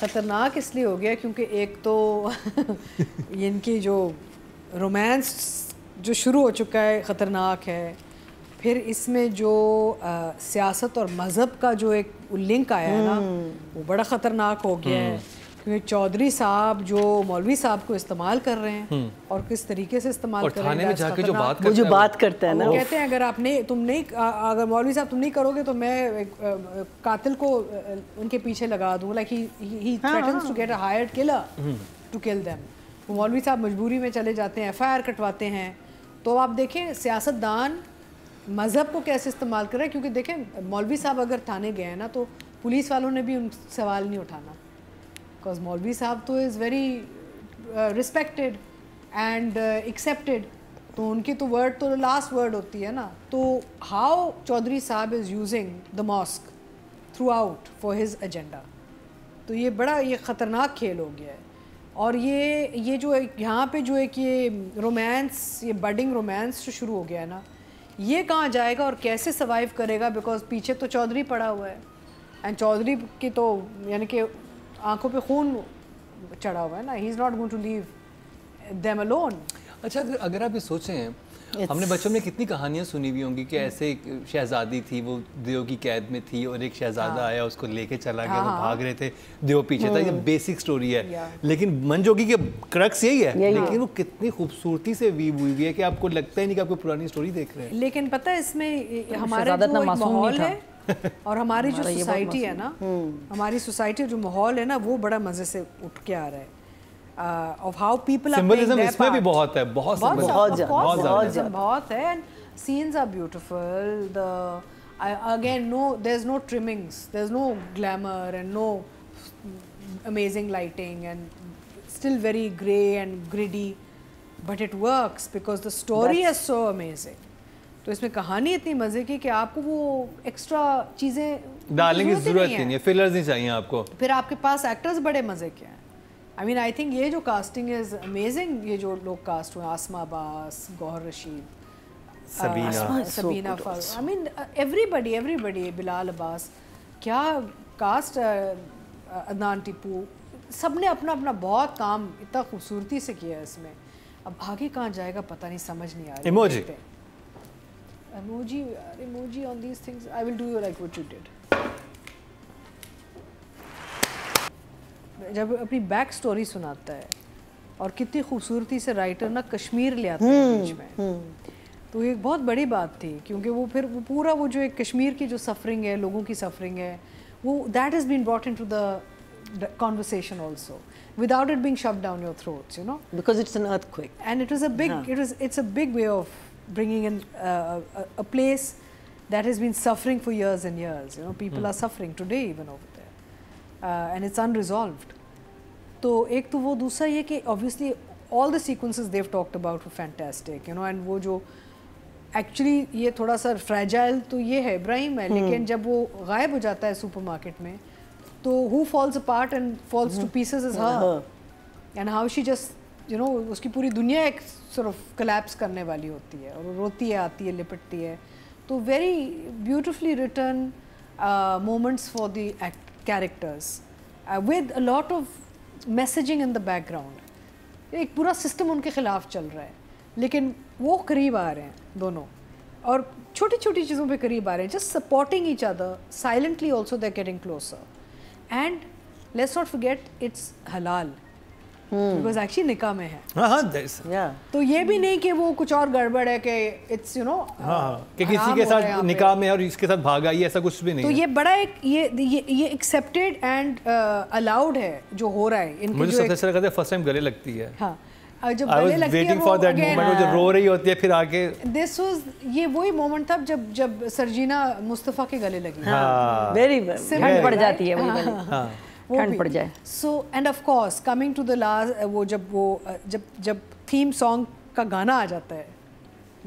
ख़तरनाक इसलिए हो गया क्योंकि एक तो इनकी जो रोमांस जो शुरू हो चुका है ख़तरनाक है फिर इसमें जो आ, सियासत और मज़हब का जो एक लिंक आया है ना हम्म। वो बड़ा ख़तरनाक हो गया है हम्म। क्योंकि चौधरी साहब जो मौलवी साहब को इस्तेमाल कर रहे हैं हम्म। और किस तरीके से इस्तेमाल कर रहे हैं जो बात करते जो बात करता है ना वो कहते हैं अगर आप नहीं तुम नहीं अगर मौलवी साहब तुम नहीं करोगे तो मैं कातिल को उनके पीछे लगा दूँ like he to get hired killer to kill वो मौलवी साहब मजबूरी में चले जाते हैं एफ कटवाते हैं तो आप देखें सियासतदान मज़हब को कैसे इस्तेमाल कर रहे हैं क्योंकि देखें मौलवी साहब अगर थाने गए हैं ना तो पुलिस वालों ने भी उन सवाल नहीं उठाना बिकॉज मौलवी साहब तो is very respected and accepted तो उनकी तो वर्ड तो लास्ट वर्ड होती है ना तो हाउ चौधरी साहब is using the mosque throughout for his agenda तो ये बड़ा ये ख़तरनाक खेल हो गया है और ये ये जो एक यहाँ पे जो एक ये रोमांस ये बडिंग रोमांस जो शुरू हो गया है ना ये कहाँ जाएगा और कैसे सर्वाइव करेगा बिकॉज पीछे तो चौधरी पड़ा हुआ है एंड चौधरी की तो यानी कि आंखों पे खून चढ़ा हुआ है ना he is not going to leave them alone अच्छा अगर अगर आप ये सोचें It's... हमने बच्चों में कितनी कहानियां सुनी हुई होंगी कि hmm. ऐसे एक शहजादी थी वो देव की कैद में थी और एक शहजादा हाँ. आया उसको लेके चला गया वो हाँ, हाँ. भाग रहे थे देव पीछे था ये बेसिक hmm. स्टोरी है लेकिन मन जोगी के क्रक्स यही है यही लेकिन वो कितनी खूबसूरती से वीव हुई हुई है कि आपको लगता ही नहीं कि आपको पुरानी स्टोरी देख रहे हैं लेकिन पता है इसमें तो हमारा माहौल है और हमारी जो सोसाइटी है ना हमारी सोसाइटी जो माहौल है ना वो बड़ा मज़े से उठ के आ रहा है ऑफ हाउ पीपल सिंबलिज्म इसमें भी बहुत है बहुत बहुत बहुत बहुत है and scenes are beautiful. The I, again, no, there's no trimmings, there's no glamour and no amazing lighting, and still very grey and gritty, but it works because the story That's, is so amazing. तो इसमें कहानी इतनी मज़े की कि आपको वो extra चीज़ें डालने की ज़रूरत नहीं, है फिलर्स नहीं चाहिए आपको फिर आपके पास एक्टर्स बड़े मज़े के हैं आई मीन आई थिंक ये जो कास्टिंग इज़ अमेजिंग ये जो लोग कास्ट हुए आसमा बास Gohar Rasheed Sabina I mean everybody everybody Bilal Abbas क्या कास्ट अदनान टिपू सब ने अपना अपना बहुत काम इतना खूबसूरती से किया है इसमें अब आगे कहाँ जाएगा पता नहीं समझ नहीं आ रहा emoji emoji uh, emoji on these things i will do you like what you did जब अपनी बैक स्टोरी सुनाता है और कितनी खूबसूरती से राइटर ना कश्मीर ले आता है हम्म, बीच में हम्म। तो ये एक बहुत बड़ी बात थी क्योंकि वो फिर वो पूरा वो जो एक कश्मीर की जो सफरिंग है लोगों की सफरिंग है वो that is been brought in to the conversation also without it being shoved down your throats you know because it's an earthquake and it is ugh it is it's a big way of bringing in uh, a, a, place that has been suffering for years and years. You know, people hmm. are suffering today even over there, uh, and it's unresolved. So, एक तो वो दूसरा ये कि obviously all the sequences they've talked about were fantastic, you know, and वो जो actually ये थोड़ा सा फ्रेजाइल तो ये है इब्राहिम है hmm. लेकिन जब वो गायब हो जाता है सुपरमार्केट में तो who falls apart and falls to pieces is her and you know उसकी पूरी दुनिया एक सर ऑफ कलेप्स करने वाली होती है और रोती है आती है लिपटती है तो very beautifully return moments for the characters with a lot of messaging in the background एक पूरा सिस्टम उनके खिलाफ चल रहा है लेकिन वो करीब आ रहे हैं दोनों और छोटी छोटी चीज़ों पे करीब आ रहे हैं just supporting each other silently also they getting closer and let's not forget it's हलाल एक्चुअली निका में है हाँ, हाँ yeah. तो ये भी नहीं कि वो कुछ और गड़बड़ है कि इट्स यू नो कि किसी के साथ निका में और इसके साथ भागा ये ऐसा कुछ भी नहीं तो ये बड़ा एक ये ये एक्सेप्टेड एंड अलाउड है जो हो रहा है मुझे सबसे अच्छा लगता है फर्स्ट टाइम गले लगती है हाँ, जब गले लगती है वो जो हाँ। रो रही होती है फिर आगे दिस वाज ये वही मोमेंट था जब जब सरजीना मुस्तफा के गले लगी वेरी पड़ जाती है गले ठंड पड़ जाए so and of course coming to the last वो जब वो जब जब थीम सॉन्ग का गाना आ जाता है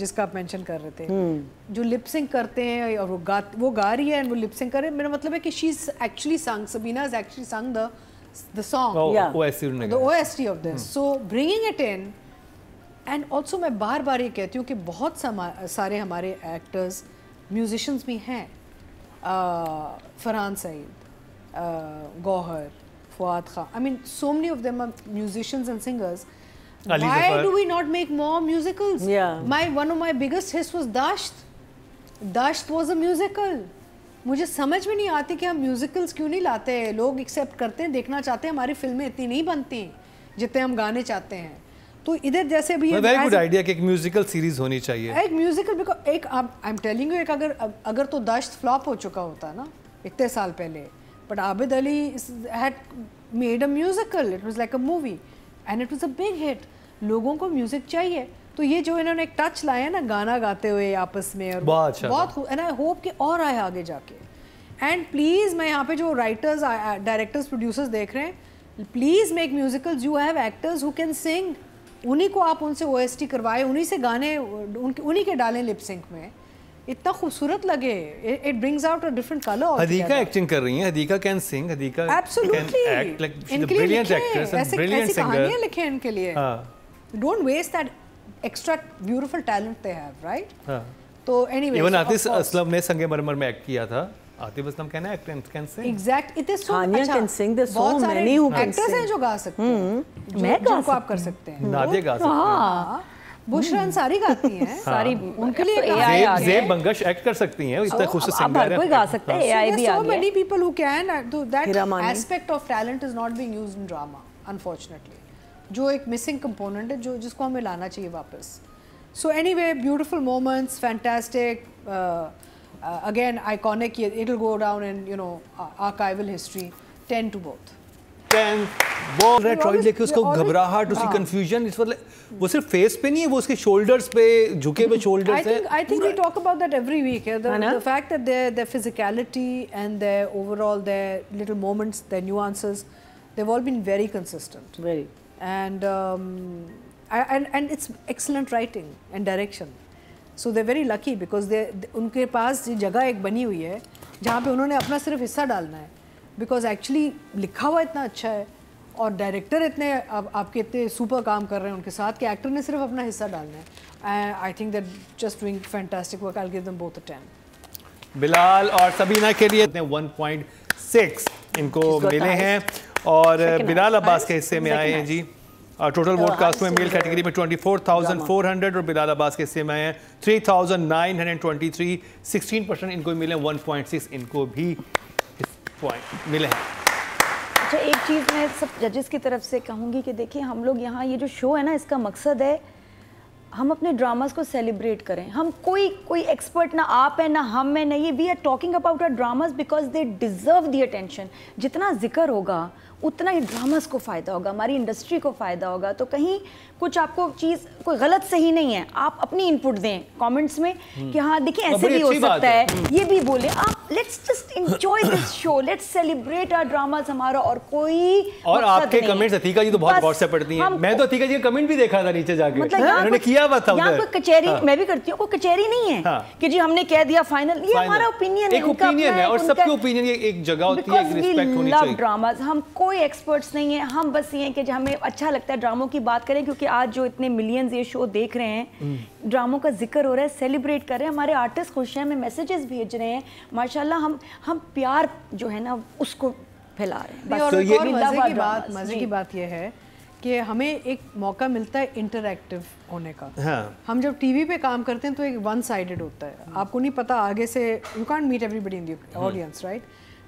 जिसका आप मेंशन कर रहे थे hmm. जो लिपसिंग करते हैं और वो गा वो गा रही है एंड वो लिपसिंग कर रहे हैं मेरा मतलब है कि she is actually sung Sabina is actually sung the the song the OST of this so bringing it in and also मैं बार बार ये कहती हूँ कि बहुत सारे हमारे एक्टर्स म्यूजिशंस भी हैं Farhan uh, Saeed uh, Gohar, Fuad Khan. I mean, so many of them are musicians and singers. Ali Why Zafar. do we not make more musicals? Yeah. My one of my biggest hits was Dasht. Dasht was a musical. मुझे समझ में नहीं आती कि हम musicals क्यों नहीं लाते हैं लोग एक्सेप्ट करते हैं देखना चाहते हैं हमारी फिल्में इतनी नहीं बनती जितने हम गाने चाहते हैं तो इधर जैसे अभी वेरी गुड आइडिया कि एक म्यूजिकल सीरीज होनी चाहिए एक म्यूजिकल बिकॉज एक आई एम टेलिंग यू एक अगर अगर तो दश्त फ्लॉप हो चुका होता ना इतने साल पहले But Abid Ali had made a musical, it was like a movie and it was a big hit. लोगों को म्यूजिक चाहिए तो ये जो इन्होंने एक टच लाया ना गाना गाते हुए आपस में और बहुत एंड आई होप कि और आए आगे जाके एंड प्लीज़ मैं यहाँ पे जो राइटर्स डायरेक्टर्स प्रोड्यूसर्स देख रहे हैं please make musicals you have actors who can sing उन्हीं को आप उनसे ओ एस टी करवाएं उन्हीं से गाने उनके उन्हीं के डालें लिप सिंक में इतना खूबसूरत लगे it brings out a different colour Hadiqa acting कर रही हैं Hadiqa can sing Hadiqa absolutely act like brilliant actress and brilliant singer कहानियां लिखे इनके लिए हां don't waste that extra beautiful talent they have right हां तो एनीवे इवन आतिफ असलम ने संगे मरमर में एक्ट किया था Atif Aslam can act and can sing exact it is so Hania can sing there so many who can sing actors हैं जो गा सकते हैं हम्म। मैं गा सकते हूं आप कर सकते हैं नादिया गा सकती हैं हां हाँ। बुशरा अंसारी हम्म। गाती हैं सारी हाँ। उनके लिए तो जेब, बंगश एक्ट कर सकती हैं इतना खुश सिंगर है कोई गा सकता है एआई हाँ। भी आ गया मेनी पीपल हु कैन तो that aspect of talent is not being used in drama unfortunately जो एक मिसिंग कंपोनेंट है जो जिसको हमें लाना चाहिए वापस so anyway beautiful moments fantastic again iconic it will go down in you know archival history ten to both 10 वो ट्रॉय लेके उसको घबराहट उसकी कंफ्यूजन हाँ। इस मतलब वो सिर्फ फेस पे नहीं है वो उसके शोल्डर्स पे झुके हुए शोल्डर्स mm-hmm. हैं I think we talk about that every week the fact that their their physicality and their overall their little moments their nuances they have all been very consistent very and and and it's excellent writing and direction so they're very lucky because they उनके पास ये जगह एक बनी हुई है जहाँ पे उन्होंने अपना सिर्फ हिस्सा डालना है बिकॉज एक्चुअली लिखा हुआ इतना अच्छा है और डायरेक्टर इतने आप, आपके इतने सुपर काम कर रहे हैं उनके साथ कि एक्टर ने सिर्फ अपना हिस्सा डालना है I think that just doing fantastic work I give them both a ten Bilal और सबीना के लिए इतने 1.6 इनको मिले हैं तो और बिलाल अब्बास के हिस्से में आए हैं जी और टोटल वोट कास्ट में मेल कैटेगरी में 24,400 और बिलाल अब्बास के हिस्से में आए हैं 3,923 16 परसेंट इनको मिले 1.6 इनको भी पॉइंट मिले हैं अच्छा एक चीज़ मैं सब जजेस की तरफ से कहूँगी कि देखिए हम लोग यहाँ ये जो शो है ना इसका मकसद है हम अपने ड्रामास को सेलिब्रेट करें हम कोई कोई एक्सपर्ट ना आप है ना हम है ना ये we are talking about our dramas because they deserve the attention जितना जिक्र होगा उतना ही ड्रामास को फ़ायदा होगा हमारी इंडस्ट्री को फ़ायदा होगा तो कहीं कुछ आपको चीज़ कोई गलत सही नहीं है आप अपनी इनपुट दें कमेंट्स में कि हाँ देखिए हाँ, ऐसे भी हो सकता है हम्म। ये भी बोले आप let's just enjoy this show let's celebrate our dramas हमारा और कोई और आपके कमेंट्स अतीका जी तो बहुत व्हाट्सएप पढ़ती हैं मैं तो अतीका जी का कमेंट भी देखा था नीचे जाके मतलब उन्होंने किया हुआ था यहां पर कचहरी हाँ। मैं भी करती हूं कोई कचहरी नहीं है हाँ। कि जी हमने कह दिया फाइनल ये हमारा ओपिनियन है ओपिनियन है और सबके ओपिनियन एक जगह होती है रिस्पेक्ट होनी चाहिए लव ड्रामास हम कोई एक्सपर्ट्स नहीं है हम बस ये हैं कि हमें अच्छा लगता है ड्रामों की बात करें क्योंकि आज जो इतने मिलियंस ये शो देख रहे हैं हम्म। ड्रामों का जिक्र हो रहा है सेलिब्रेट कर रहे हैं हमारे आर्टिस्ट खुश हैं हमें मैसेजेस भेज रहे हैं माशाल्लाह हम हम प्यार जो है ना उसको फैला रहे हैं और, तो ये और मज़े की बात मज़े की बात यह है कि हमें एक मौका मिलता है इंटरेक्टिव होने का हाँ. हम जब टीवी पे काम करते हैं तो एक वन साइडेड होता है हम्म। आपको नहीं पता आगे से you can't meet everybody in audience right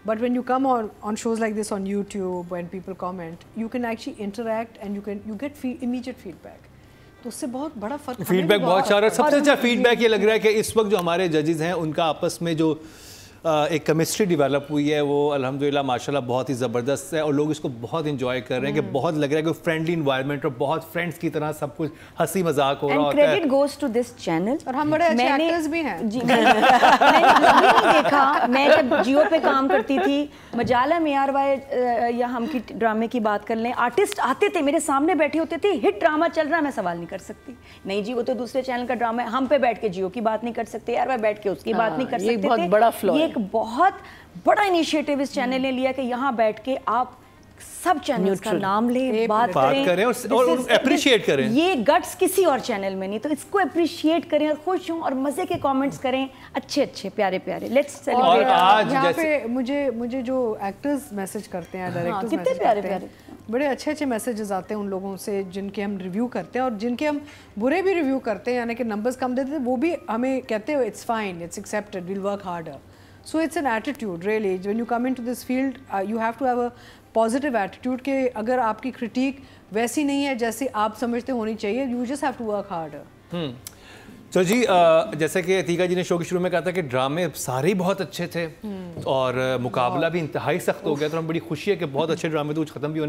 but when you come on on shows like this on YouTube and people comment you can actually interact and you can you get fee immediate feedback उससे बहुत बड़ा फर्क feedback बहुत अच्छा रहा है सबसे अच्छा फीडबैक ये लग रहा है कि इस वक्त जो हमारे जजेज हैं उनका आपस में जो एक केमिस्ट्री डेवलप हुई है वो अलहमदिल्ला माशाल्लाह बहुत ही ज़बरदस्त है और लोग इसको बहुत इन्जॉय कर रहे हैं कि हम्म। बहुत लग रहा है कि फ्रेंडली इन्वायरमेंट और बहुत फ्रेंड्स की तरह सब कुछ हंसी मजाक हो रहा है credit goes to this channel और हम बड़े अच्छे एक्टर्स भी हैं जी मैंने देखा मैं जब जियो पे काम करती थी मजाला मेयार वाय या हम की ड्रामे की बात कर लें आर्टिस्ट आते थे मेरे सामने बैठे होते थे हिट ड्रामा चल रहा मैं सवाल नहीं कर सकती नहीं जी वो तो दूसरे चैनल का ड्रामा है हम पे बैठ के जियो की बात नहीं कर सकते आर वह बैठ के उसकी बात हाँ, नहीं कर सकते बड़ा फ्लो ये एक बहुत बड़ा इनिशिएटिव इस चैनल ने लिया कि यहाँ बैठ के आप सब चैनल का नाम ले बात, बात करें, करें और, और अप्रिशिएट करें ये गट्स किसी और चैनल में नहीं तो इसको अप्रिशिएट करें और खुश हूँ और मजे के कमेंट्स करें अच्छे अच्छे प्यारे प्यारे लेट्स सेलिब्रेट आज यहाँ पे मुझे मुझे जो एक्टर्स मैसेज करते हैं डायरेक्टर्स हाँ, कितने प्यारे प्यारे बड़े अच्छे अच्छे मैसेजेस आते हैं उन लोगों से जिनके हम रिव्यू करते हैं और जिनके हम बुरे भी रिव्यू करते हैं यानी कि नंबर्स कम देते हैं वो भी हमें कहते हैं it's fine it's accepted will work harder so it's an attitude really when you come into this field you have to have a positive attitude के अगर आपकी क्रिटिक वैसी नहीं है जैसे आप समझते होनी चाहिए you just have to work hard तो जी जैसे कि अतीका जी ने शो के शुरू में कहा था कि ड्रामे सारे बहुत अच्छे थे hmm. और मुकाबला भी इंतहाई सख्त हो गया तो हम बड़ी खुशी है कि बहुत अच्छे ड्रामे तो कुछ खत्म भी होने